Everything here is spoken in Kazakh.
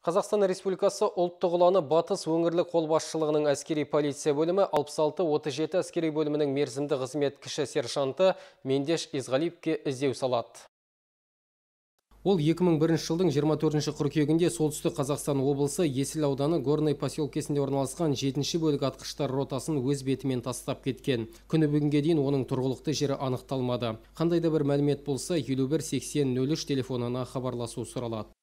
Қазақстан Республикасы ұлттық ұланы Батыс өңірлік қолбасшылығының әскери полиция бөлімі 66-37 әскери бөлімінің мерзімді қызмет кіші сержанты Мендеш Изғалипке іздеу салады. Ол 2001 жылдың 24 қыркүйегінде солтүстік Қазақстан облысы Есіл ауданы Горный поселкесінде орналасқан 7-ші бөлік атқыштар ротасын өз бетімен тастап кеткен. Күні бүгінге дейін оның тұрғылықты жері анықталмады. Қандай да бір мәлімет болса 51 80 03 телефонына хабарласу сұралады.